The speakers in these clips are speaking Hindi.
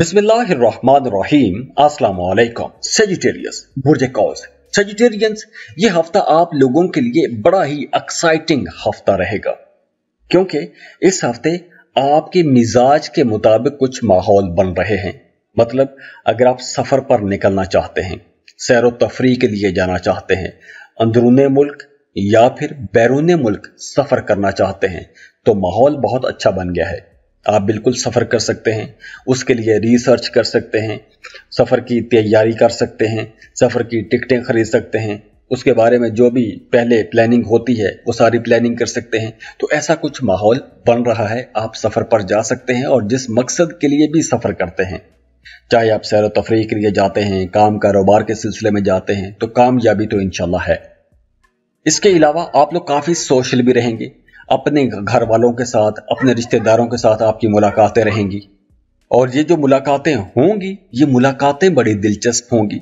बिस्मिल्लाम सेजिटेरियस बुरज कॉज सेजिटेरियंस ये हफ्ता आप लोगों के लिए बड़ा ही एक्साइटिंग हफ्ता रहेगा क्योंकि इस हफ्ते आपके मिजाज के मुताबिक कुछ माहौल बन रहे हैं मतलब अगर आप सफर पर निकलना चाहते हैं सैर तफरी के लिए जाना चाहते हैं अंदरून मुल्क या फिर बैरून मुल्क सफर करना चाहते हैं तो माहौल बहुत अच्छा बन गया है आप बिल्कुल सफ़र कर सकते हैं उसके लिए रिसर्च कर सकते हैं सफ़र की तैयारी कर सकते हैं सफ़र की टिकटें खरीद सकते हैं उसके बारे में जो भी पहले प्लानिंग होती है वो सारी प्लानिंग कर सकते हैं तो ऐसा कुछ माहौल बन रहा है आप सफ़र पर जा सकते हैं और जिस मकसद के लिए भी सफ़र करते हैं चाहे आप सैर तफरी के लिए जाते हैं काम कारोबार के सिलसिले में जाते हैं तो कामयाबी तो इनशाला है इसके अलावा आप लोग काफ़ी सोशल भी रहेंगे अपने घर वालों के साथ अपने रिश्तेदारों के साथ आपकी मुलाकातें रहेंगी और ये जो मुलाकातें होंगी ये मुलाकातें बड़ी दिलचस्प होंगी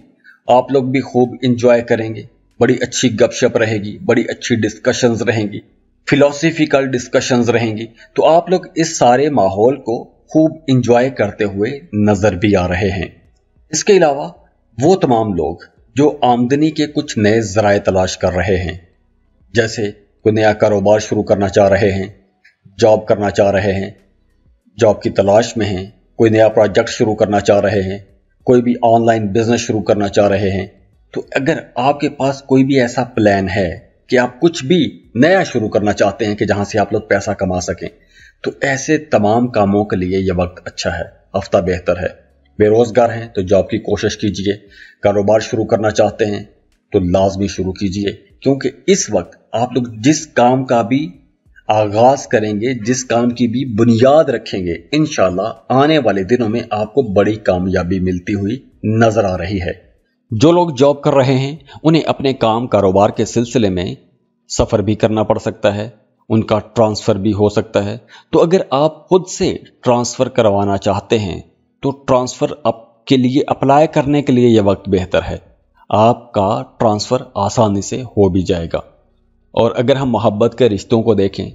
आप लोग भी खूब इंजॉय करेंगे बड़ी अच्छी गपशप रहेगी बड़ी अच्छी डिस्कशंस रहेंगी फिलोसफिकल डिस्कशंस रहेंगी तो आप लोग इस सारे माहौल को खूब इंजॉय करते हुए नजर भी आ रहे हैं इसके अलावा वो तमाम लोग जो आमदनी के कुछ नए जराए तलाश कर रहे हैं जैसे कोई नया कारोबार शुरू करना चाह रहे हैं जॉब करना चाह रहे हैं जॉब की तलाश में हैं कोई नया प्रोजेक्ट शुरू करना चाह रहे हैं कोई भी ऑनलाइन बिजनेस शुरू करना चाह रहे हैं तो अगर आपके पास कोई भी ऐसा प्लान है कि आप कुछ भी नया शुरू करना चाहते हैं कि जहां से आप लोग पैसा कमा सकें तो ऐसे तमाम कामों के लिए यह वक्त अच्छा है हफ्ता बेहतर है बेरोजगार हैं तो जॉब की कोशिश कीजिए कारोबार शुरू करना चाहते हैं तो लाजमी शुरू कीजिए क्योंकि इस वक्त आप लोग जिस काम का भी आगाज करेंगे जिस काम की भी बुनियाद रखेंगे इन आने वाले दिनों में आपको बड़ी कामयाबी मिलती हुई नजर आ रही है जो लोग जॉब कर रहे हैं उन्हें अपने काम कारोबार के सिलसिले में सफ़र भी करना पड़ सकता है उनका ट्रांसफ़र भी हो सकता है तो अगर आप खुद से ट्रांसफ़र करवाना चाहते हैं तो ट्रांसफ़र आपके लिए अप्लाई करने के लिए यह वक्त बेहतर है आपका ट्रांसफ़र आसानी से हो भी जाएगा और अगर हम मोहब्बत के रिश्तों को देखें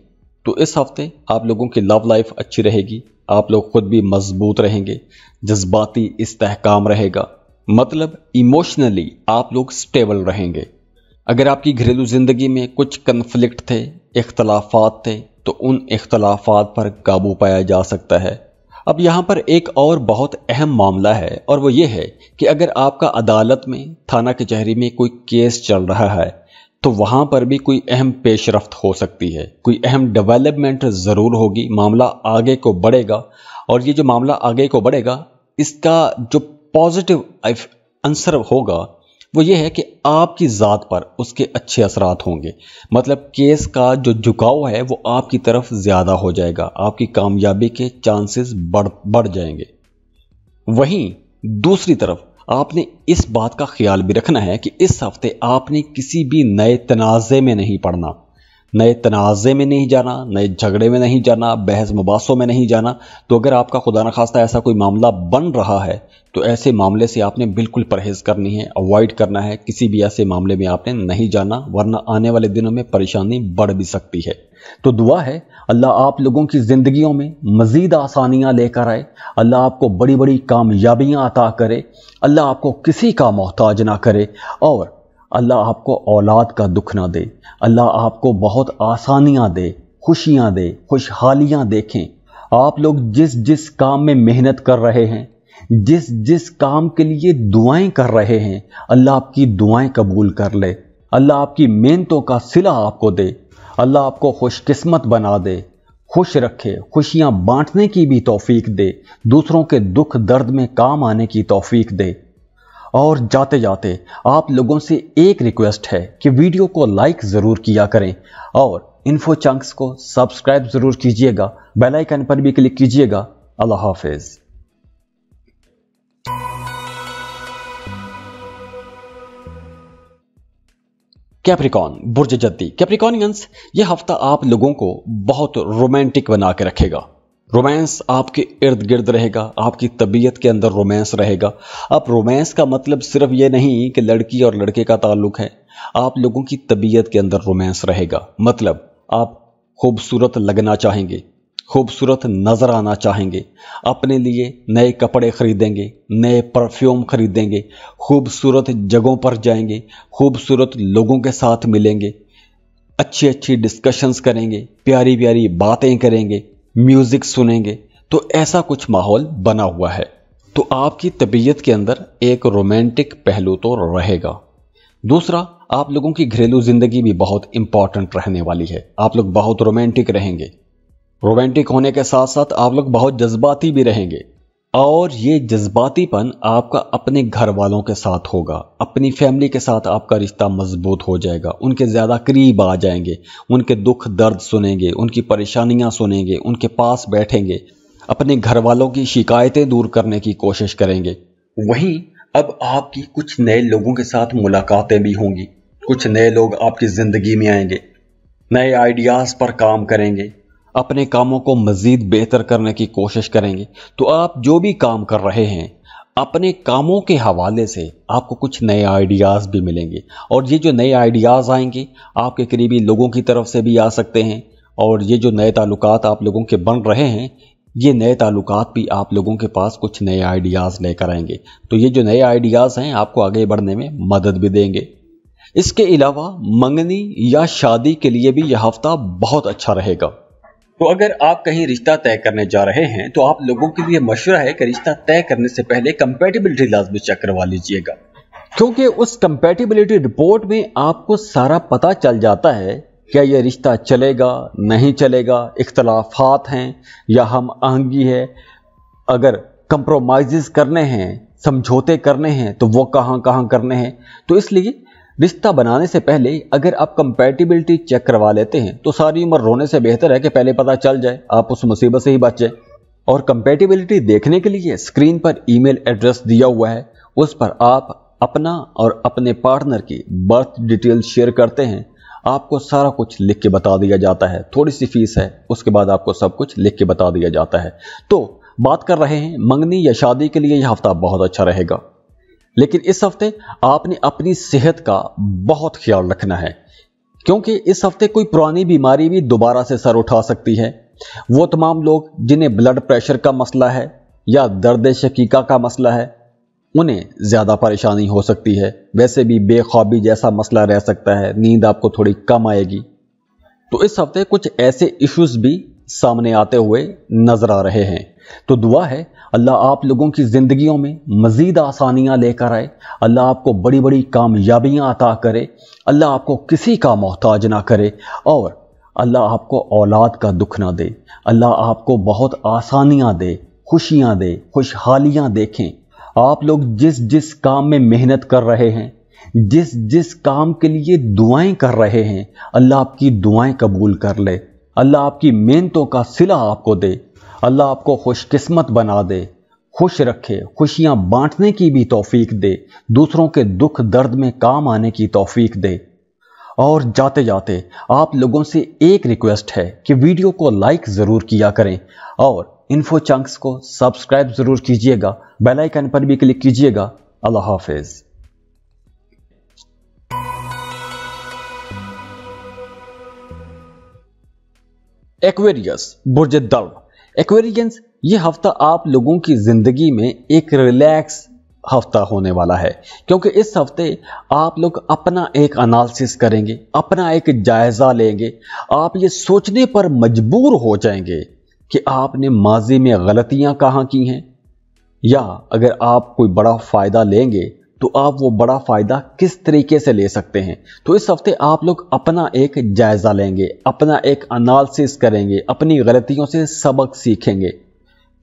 तो इस हफ्ते आप लोगों की लव लाइफ अच्छी रहेगी आप लोग खुद भी मजबूत रहेंगे जज्बाती इस्तेकाम रहेगा मतलब इमोशनली आप लोग स्टेबल रहेंगे अगर आपकी घरेलू ज़िंदगी में कुछ कन्फ्लिक्ट थे इख्तलाफात थे तो उन इख्तलाफात पर काबू पाया जा सकता है अब यहाँ पर एक और बहुत अहम मामला है और वो ये है कि अगर आपका अदालत में थाना कचहरी में कोई केस चल रहा है तो वहाँ पर भी कोई अहम पेशरफ हो सकती है कोई अहम डेवलपमेंट ज़रूर होगी मामला आगे को बढ़ेगा और ये जो मामला आगे को बढ़ेगा इसका जो पॉजिटिव आंसर होगा वो ये है कि आपकी ज़ात पर उसके अच्छे असरात होंगे मतलब केस का जो झुकाव है वो आपकी तरफ ज़्यादा हो जाएगा आपकी कामयाबी के चांसेस बढ़ बढ़ जाएंगे वहीं दूसरी तरफ आपने इस बात का ख्याल भी रखना है कि इस हफ्ते आपने किसी भी नए तनाज़े में नहीं पड़ना नए तनाज़े में नहीं जाना नए झगड़े में नहीं जाना बहस मुबासों में नहीं जाना तो अगर आपका खुदा न खास्ता ऐसा कोई मामला बन रहा है तो ऐसे मामले से आपने बिल्कुल परहेज़ करनी है अवॉइड करना है किसी भी ऐसे मामले में आपने नहीं जाना वरना आने वाले दिनों में परेशानी बढ़ भी सकती है तो दुआ है अल्लाह आप लोगों की ज़िंदगियों में मज़ीद आसानियाँ लेकर आए अल्लाह आपको बड़ी बड़ी कामयाबियाँ अता करे अल्लाह आपको किसी का मोहताज ना करे और अल्लाह आपको औलाद का दुख ना दे अल्लाह आपको बहुत आसानियाँ दे खुशियाँ दे खुशहालियाँ देखें आप लोग जिस जिस काम में मेहनत कर रहे हैं जिस जिस काम के लिए दुआएं कर रहे हैं अल्लाह आपकी दुआएं कबूल कर ले अल्लाह आपकी मेहनतों का सिला आपको दे अल्लाह आपको खुशकिस्मत बना दे खुश रखे खुशियाँ बांटने की भी तोफ़ी दे दूसरों के दुख दर्द में काम आने की तोफ़ी दे और जाते जाते आप लोगों से एक रिक्वेस्ट है कि वीडियो को लाइक ज़रूर किया करें और इन्फो चंक्स को सब्सक्राइब ज़रूर कीजिएगा बेल आइकन पर भी क्लिक कीजिएगा अल्लाह हाफिज़ कैप्रिकॉन बुर्ज जद्दी कैप्रिकॉनियंस ये हफ्ता आप लोगों को बहुत रोमांटिक बना के रखेगा रोमांस आपके इर्द गिर्द रहेगा आपकी तबीयत के अंदर रोमांस रहेगा अब रोमांस का मतलब सिर्फ ये नहीं कि लड़की और लड़के का ताल्लुक है आप लोगों की तबीयत के अंदर रोमांस रहेगा मतलब आप खूबसूरत लगना चाहेंगे खूबसूरत नज़र आना चाहेंगे अपने लिए नए कपड़े खरीदेंगे नए परफ्यूम खरीदेंगे खूबसूरत जगहों पर जाएंगे खूबसूरत लोगों के साथ मिलेंगे अच्छी अच्छी डिस्कशंस करेंगे प्यारी प्यारी बातें करेंगे म्यूजिक सुनेंगे तो ऐसा कुछ माहौल बना हुआ है तो आपकी तबीयत के अंदर एक रोमांटिक पहलू तो रहेगा दूसरा आप लोगों की घरेलू जिंदगी भी बहुत इंपॉर्टेंट रहने वाली है आप लोग बहुत रोमांटिक रहेंगे रोमांटिक होने के साथ साथ आप लोग बहुत जज्बाती भी रहेंगे और ये जज्बातीपन आपका अपने घर वालों के साथ होगा अपनी फैमिली के साथ आपका रिश्ता मजबूत हो जाएगा उनके ज़्यादा करीब आ जाएंगे उनके दुख दर्द सुनेंगे उनकी परेशानियाँ सुनेंगे उनके पास बैठेंगे अपने घर वालों की शिकायतें दूर करने की कोशिश करेंगे वहीं अब आपकी कुछ नए लोगों के साथ मुलाकातें भी होंगी कुछ नए लोग आपकी ज़िंदगी में आएंगे नए आइडियाज़ पर काम करेंगे अपने कामों को मज़ीद बेहतर करने की कोशिश करेंगे तो आप जो भी काम कर रहे हैं अपने कामों के हवाले से आपको कुछ नए आइडियाज़ भी मिलेंगे और ये जो नए आइडियाज़ आएंगे आपके करीबी लोगों की तरफ से भी आ सकते हैं और ये जो नए ताल्लुक आप लोगों के बन रहे हैं ये नए ताल्लुक भी आप लोगों के पास कुछ नए आइडियाज़ लेकर आएंगे तो ये जो नए आइडियाज़ हैं आपको आगे बढ़ने में मदद भी देंगे इसके अलावा मंगनी या शादी के लिए भी यह हफ्ता बहुत अच्छा रहेगा तो अगर आप कहीं रिश्ता तय करने जा रहे हैं तो आप लोगों के लिए मशवरा है कि रिश्ता तय करने से पहले कंपेटेबिलिटी लाजमी चेक करवा लीजिएगा क्योंकि उस कंपेटेबिलिटी रिपोर्ट में आपको सारा पता चल जाता है क्या यह रिश्ता चलेगा नहीं चलेगा इख्तलाफात हैं या हम आहंगी है अगर कंप्रोमाइज़ करने हैं समझौते करने हैं तो वो कहाँ कहाँ करने हैं तो इसलिए रिश्ता बनाने से पहले अगर आप कंपेटिबिलिटी चेक करवा लेते हैं तो सारी उम्र रोने से बेहतर है कि पहले पता चल जाए आप उस मुसीबत से ही बच जाए और कंपेटिबिलिटी देखने के लिए स्क्रीन पर ईमेल एड्रेस दिया हुआ है उस पर आप अपना और अपने पार्टनर की बर्थ डिटेल शेयर करते हैं आपको सारा कुछ लिख के बता दिया जाता है थोड़ी सी फीस है उसके बाद आपको सब कुछ लिख के बता दिया जाता है तो बात कर रहे हैं मंगनी या शादी के लिए यह हफ्ता बहुत अच्छा रहेगा लेकिन इस हफ्ते आपने अपनी सेहत का बहुत ख्याल रखना है क्योंकि इस हफ्ते कोई पुरानी बीमारी भी दोबारा से सर उठा सकती है वो तमाम लोग जिन्हें ब्लड प्रेशर का मसला है या दर्द शकीका का मसला है उन्हें ज़्यादा परेशानी हो सकती है वैसे भी बेखौबी जैसा मसला रह सकता है नींद आपको थोड़ी कम आएगी तो इस हफ्ते कुछ ऐसे इश्यूज भी सामने आते हुए नजर आ रहे हैं तो दुआ है अल्लाह आप लोगों की ज़िंदगियों में मज़ीद आसानियाँ लेकर आए अल्लाह आपको बड़ी बड़ी कामयाबियाँ अता करे अल्लाह आपको किसी का मोहताज ना करे और अल्लाह आपको औलाद का दुख ना दे अल्लाह आपको बहुत आसानियाँ दे खुशियाँ दे खुशहालियाँ देखें आप लोग जिस जिस काम में मेहनत कर रहे हैं जिस जिस काम के लिए दुआएं कर रहे हैं अल्लाह आपकी दुआएं कबूल कर ले अल्लाह आपकी मेहनतों का सिला आपको दे अल्लाह आपको खुशकिस्मत बना दे खुश रखे खुशियाँ बांटने की भी तौफीक दे दूसरों के दुख दर्द में काम आने की तौफीक दे और जाते जाते आप लोगों से एक रिक्वेस्ट है कि वीडियो को लाइक ज़रूर किया करें और इन्फो चंक्स को सब्सक्राइब ज़रूर कीजिएगा बेल आइकन पर भी क्लिक कीजिएगा अल्लाह हाफिज़ एक्वेरियस बुर्ज दर्व एक्वेरियंस ये हफ्ता आप लोगों की ज़िंदगी में एक रिलैक्स हफ्ता होने वाला है क्योंकि इस हफ्ते आप लोग अपना एक अनालिस करेंगे अपना एक जायज़ा लेंगे आप ये सोचने पर मजबूर हो जाएंगे कि आपने माजी में गलतियां कहाँ की हैं या अगर आप कोई बड़ा फ़ायदा लेंगे तो आप वो बड़ा फ़ायदा किस तरीके से ले सकते हैं तो इस हफ्ते आप लोग अपना एक जायज़ा लेंगे अपना एक अनालिस करेंगे अपनी गलतियों से सबक सीखेंगे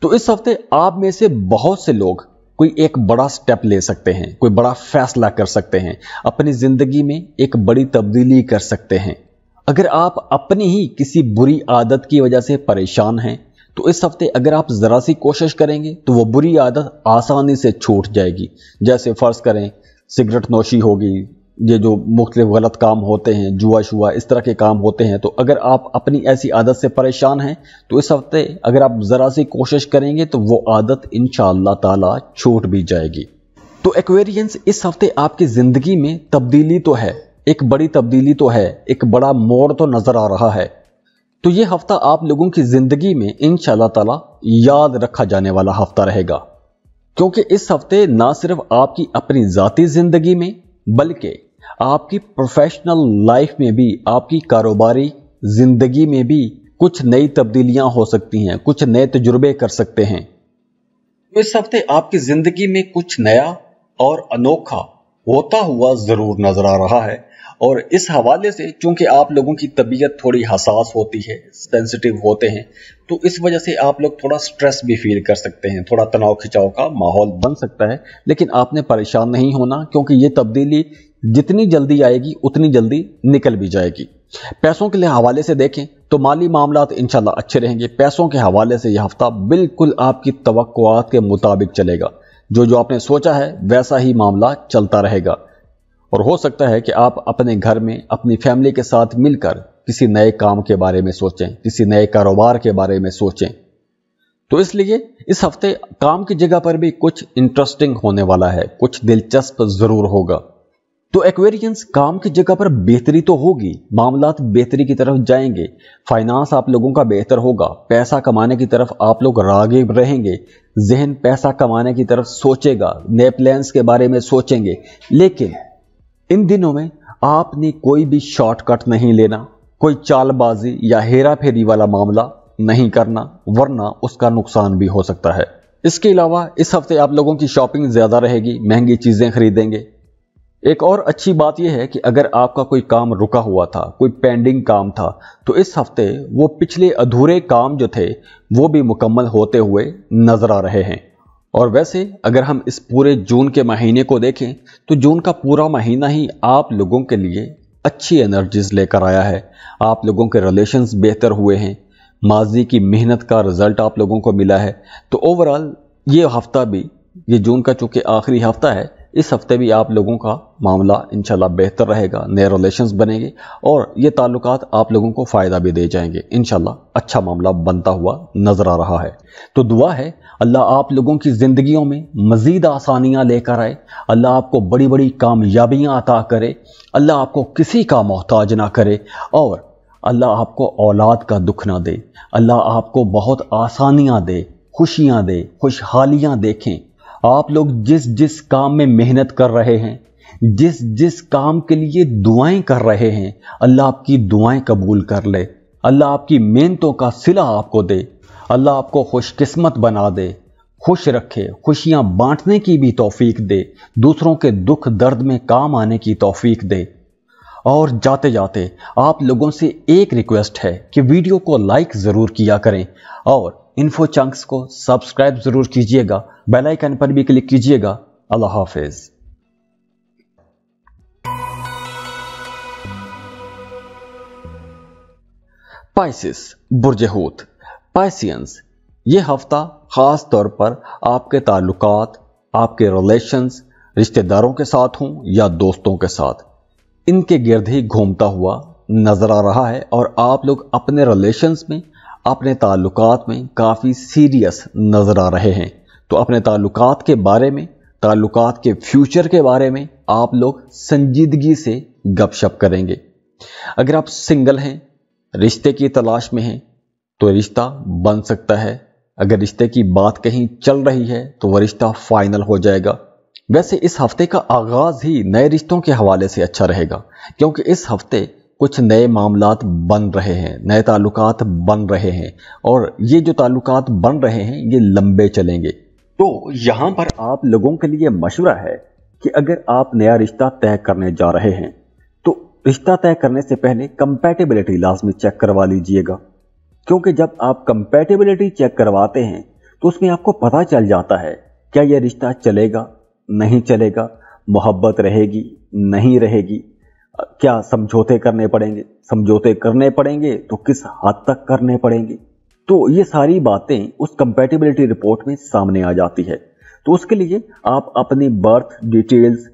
तो इस हफ्ते आप में से बहुत से लोग कोई एक बड़ा स्टेप ले सकते हैं कोई बड़ा फैसला कर सकते हैं अपनी ज़िंदगी में एक बड़ी तब्दीली कर सकते हैं अगर आप अपनी ही किसी बुरी आदत की वजह से परेशान हैं तो इस हफ्ते अगर आप ज़रा सी कोशिश करेंगे तो वो बुरी आदत आसानी से छूट जाएगी जैसे फ़र्ज़ करें सिगरेट नोशी होगी ये जो मुख्तलिफ गलत काम होते हैं जुआ शुआ इस तरह के काम होते हैं तो अगर आप अपनी ऐसी आदत से परेशान हैं तो इस हफ्ते अगर आप ज़रा सी कोशिश करेंगे तो वो आदत इन शाह छूट भी जाएगी तो एक्वेरियंस इस हफ्ते आपकी ज़िंदगी में तब्दीली तो है एक बड़ी तब्दीली तो है एक बड़ा मोड़ तो नज़र आ रहा है तो ये हफ्ता आप लोगों की ज़िंदगी में इन ताला याद रखा जाने वाला हफ्ता रहेगा क्योंकि इस हफ्ते ना सिर्फ आपकी अपनी ज़ाती ज़िंदगी में बल्कि आपकी प्रोफेशनल लाइफ में भी आपकी कारोबारी ज़िंदगी में भी कुछ नई तब्दीलियां हो सकती हैं कुछ नए तजुर्बे कर सकते हैं तो इस हफ्ते आपकी ज़िंदगी में कुछ नया और अनोखा होता हुआ ज़रूर नज़र आ रहा है और इस हवाले से चूंकि आप लोगों की तबीयत थोड़ी हसास होती है सेंसिटिव होते हैं तो इस वजह से आप लोग थोड़ा स्ट्रेस भी फील कर सकते हैं थोड़ा तनाव खिंचाव का माहौल बन सकता है लेकिन आपने परेशान नहीं होना क्योंकि ये तब्दीली जितनी जल्दी आएगी उतनी जल्दी निकल भी जाएगी पैसों के हवाले से देखें तो माली मामला इंशाल्लाह अच्छे रहेंगे पैसों के हवाले से यह हफ्ता बिल्कुल आपकी तवक्कुआत के मुताबिक चलेगा जो जो आपने सोचा है वैसा ही मामला चलता रहेगा और हो सकता है कि आप अपने घर में अपनी फैमिली के साथ मिलकर किसी नए काम के बारे में सोचें किसी नए कारोबार के बारे में सोचें तो इसलिए इस हफ्ते काम की जगह पर भी कुछ इंटरेस्टिंग होने वाला है कुछ दिलचस्प जरूर होगा तो एक्वेरियंस काम की जगह पर बेहतरी तो होगी मामला बेहतरी की तरफ जाएंगे फाइनेंस आप लोगों का बेहतर होगा पैसा कमाने की तरफ आप लोग रागिब रहेंगे जहन पैसा कमाने की तरफ सोचेगा नए प्लान्स के बारे में सोचेंगे लेकिन इन दिनों में आपने कोई भी शॉर्टकट नहीं लेना कोई चालबाजी या हेरा फेरी वाला मामला नहीं करना वरना उसका नुकसान भी हो सकता है इसके अलावा इस हफ्ते आप लोगों की शॉपिंग ज़्यादा रहेगी महंगी चीज़ें खरीदेंगे एक और अच्छी बात यह है कि अगर आपका कोई काम रुका हुआ था कोई पेंडिंग काम था तो इस हफ्ते वो पिछले अधूरे काम जो थे वो भी मुकम्मल होते हुए नजर आ रहे हैं और वैसे अगर हम इस पूरे जून के महीने को देखें तो जून का पूरा महीना ही आप लोगों के लिए अच्छी एनर्जीज लेकर आया है आप लोगों के रिलेशंस बेहतर हुए हैं माजी की मेहनत का रिजल्ट आप लोगों को मिला है तो ओवरऑल ये हफ्ता भी ये जून का चूंकि आखिरी हफ्ता है इस हफ्ते भी आप लोगों का मामला इंशाल्लाह बेहतर रहेगा नए रिलेशन बनेंगे और ये ताल्लुक आप लोगों को फ़ायदा भी दे जाएंगे इंशाल्लाह अच्छा मामला बनता हुआ नज़र आ रहा है तो दुआ है अल्लाह आप लोगों की ज़िंदगियों में मज़ीद आसानियाँ लेकर आए अल्लाह आपको बड़ी बड़ी कामयाबियाँ अता करे अल्लाह आपको किसी का मोहताज ना करे और अल्लाह आपको औलाद का दुख ना दे अल्लाह आपको बहुत आसानियाँ दे खुशियाँ दे खुशहालियाँ देखें आप लोग जिस जिस काम में मेहनत कर रहे हैं जिस जिस काम के लिए दुआएं कर रहे हैं अल्लाह आपकी दुआएं कबूल कर ले अल्लाह आपकी मेहनतों का सिला आपको दे अल्लाह आपको खुशकिस्मत बना दे खुश रखे खुशियाँ बांटने की भी तोफ़ीक दे दूसरों के दुख दर्द में काम आने की तौफीक दे और जाते जाते आप लोगों से एक रिक्वेस्ट है कि वीडियो को लाइक ज़रूर किया करें और इन्फो चंक्स को सब्सक्राइब जरूर कीजिएगा बेल आइकन पर भी क्लिक कीजिएगा अल्लाह हाफिज़ पाइसिस बुरजहूत पाइसियंस ये हफ्ता ख़ास तौर पर आपके ताल्लुक आपके रिलेशंस रिश्तेदारों के साथ हों या दोस्तों के साथ इनके गिरद ही घूमता हुआ नज़र आ रहा है और आप लोग अपने रिलेशंस में अपने ताल्लुक में काफ़ी सीरियस नज़र आ रहे हैं तो अपने ताल्लुक के बारे में ताल्लुक के फ्यूचर के बारे में आप लोग संजीदगी से गपशप करेंगे अगर आप सिंगल हैं रिश्ते की तलाश में हैं तो रिश्ता बन सकता है अगर रिश्ते की बात कहीं चल रही है तो वह रिश्ता फाइनल हो जाएगा वैसे इस हफ्ते का आगाज़ ही नए रिश्तों के हवाले से अच्छा रहेगा क्योंकि इस हफ्ते कुछ नए मामला बन रहे हैं नए ताल्लुक बन रहे हैं और ये जो ताल्लुक बन रहे हैं ये लंबे चलेंगे तो यहाँ पर आप लोगों के लिए मशवरा है कि अगर आप नया रिश्ता तय करने जा रहे हैं तो रिश्ता तय करने से पहले कंपेटेबिलिटी लाजमी चेक करवा लीजिएगा क्योंकि जब आप कंपेटेबिलिटी चेक करवाते हैं तो उसमें आपको पता चल जाता है क्या यह रिश्ता चलेगा नहीं चलेगा मोहब्बत रहेगी नहीं रहेगी क्या समझौते करने पड़ेंगे समझौते करने पड़ेंगे तो किस हद तक करने पड़ेंगे तो ये सारी बातें उस कंपेटेबिलिटी रिपोर्ट में सामने आ जाती है तो उसके लिए आप अपनी बर्थ डिटेल्स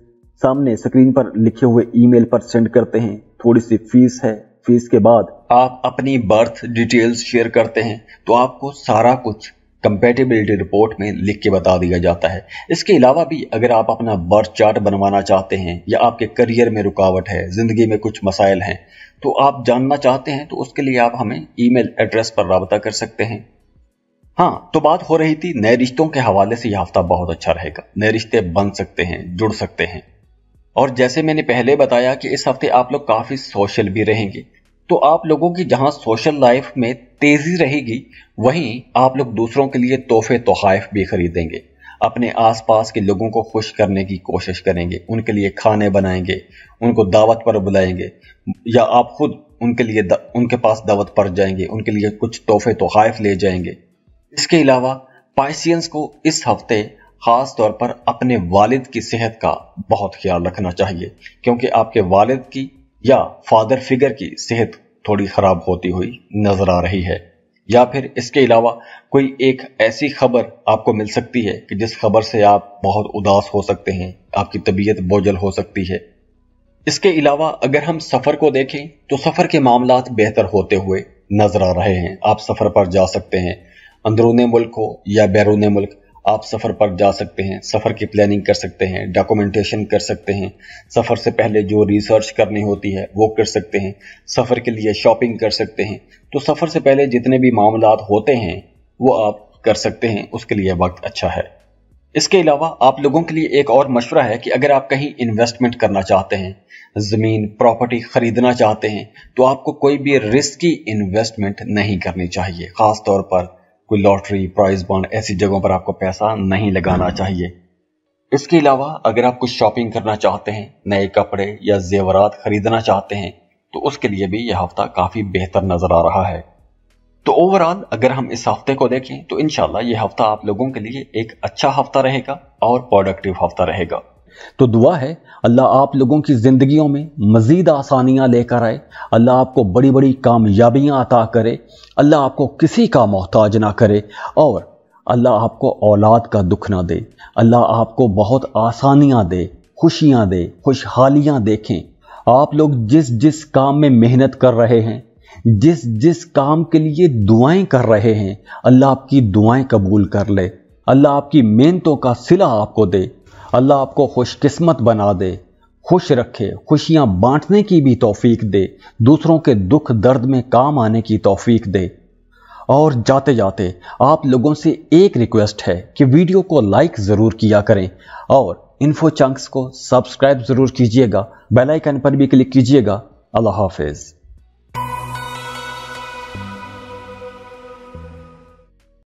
सामने स्क्रीन पर लिखे हुए ईमेल पर सेंड करते हैं थोड़ी सी फीस है फीस के बाद आप अपनी बर्थ डिटेल्स शेयर करते हैं तो आपको सारा कुछ कंपेटेबिलिटी रिपोर्ट में लिख के बता दिया जाता है इसके अलावा भी अगर आप अपना बर्थ चार्ट बनवाना चाहते हैं या आपके करियर में रुकावट है ज़िंदगी में कुछ मसाइल हैं तो आप जानना चाहते हैं तो उसके लिए आप हमें ईमेल एड्रेस पर रबता कर सकते हैं हाँ तो बात हो रही थी नए रिश्तों के हवाले से यह हफ्ता बहुत अच्छा रहेगा नए रिश्ते बन सकते हैं जुड़ सकते हैं और जैसे मैंने पहले बताया कि इस हफ्ते आप लोग काफ़ी सोशल भी रहेंगे तो आप लोगों की जहां सोशल लाइफ में तेजी रहेगी वहीं आप लोग दूसरों के लिए तोहफे तोहफ भी खरीदेंगे अपने आसपास के लोगों को खुश करने की कोशिश करेंगे उनके लिए खाने बनाएंगे उनको दावत पर बुलाएंगे या आप खुद उनके लिए द, उनके पास दावत पर जाएंगे उनके लिए कुछ तोहफे तोहफ ले जाएंगे इसके अलावा पाइसियंस को इस हफ्ते खास तौर पर अपने वालिद की सेहत का बहुत ख्याल रखना चाहिए क्योंकि आपके वालिद की या फादर फिगर की सेहत थोड़ी खराब होती हुई नजर आ रही है या फिर इसके अलावा कोई एक ऐसी खबर आपको मिल सकती है कि जिस खबर से आप बहुत उदास हो सकते हैं आपकी तबीयत बोझल हो सकती है इसके अलावा अगर हम सफ़र को देखें तो सफ़र के मामला बेहतर होते हुए नजर आ रहे हैं आप सफ़र पर जा सकते हैं अंदरूने मुल्क हो या बैरून मुल्क आप सफ़र पर जा सकते हैं सफ़र की प्लानिंग कर सकते हैं डॉक्यूमेंटेशन कर सकते हैं सफ़र से पहले जो रिसर्च करनी होती है वो कर सकते हैं सफ़र के लिए शॉपिंग कर सकते हैं तो सफ़र से पहले जितने भी मामला होते हैं वो आप कर सकते हैं उसके लिए वक्त अच्छा है इसके अलावा आप लोगों के लिए एक और मशवरा है कि अगर आप कहीं इन्वेस्टमेंट करना चाहते हैं ज़मीन प्रॉपर्टी ख़रीदना चाहते हैं तो आपको कोई भी रिस्की इन्वेस्टमेंट नहीं करनी चाहिए ख़ास तौर पर कोई लॉटरी प्राइज बॉन्ड ऐसी जगहों पर आपको पैसा नहीं लगाना चाहिए इसके अलावा अगर आप कुछ शॉपिंग करना चाहते हैं नए कपड़े या जेवरात खरीदना चाहते हैं तो उसके लिए भी यह हफ्ता काफ़ी बेहतर नज़र आ रहा है तो ओवरऑल अगर हम इस हफ्ते को देखें तो इनशाला यह हफ्ता आप लोगों के लिए एक अच्छा हफ्ता रहेगा और प्रोडक्टिव हफ्ता रहेगा तो दुआ है अल्लाह आप लोगों की ज़िंदगियों में मज़ीद आसानियाँ लेकर आए अल्लाह आपको बड़ी बड़ी कामयाबियाँ अता करे अल्लाह आपको किसी का मोहताज ना करे और अल्लाह आपको औलाद का दुख ना दे अल्लाह आपको बहुत आसानियाँ दे खुशियाँ दे खुशहालियाँ देखें आप लोग जिस जिस काम में मेहनत कर रहे हैं जिस जिस काम के लिए दुआएं कर रहे हैं अल्लाह आपकी दुआएं कबूल कर ले अल्लाह आपकी मेहनतों का सिला आपको दे अल्लाह आपको खुशकिस्मत बना दे खुश रखे खुशियाँ बांटने की भी तौफीक दे दूसरों के दुख दर्द में काम आने की तौफीक दे और जाते जाते आप लोगों से एक रिक्वेस्ट है कि वीडियो को लाइक ज़रूर किया करें और इन्फो चंक्स को सब्सक्राइब ज़रूर कीजिएगा बेल आइकन पर भी क्लिक कीजिएगा अल्लाह हाफिज़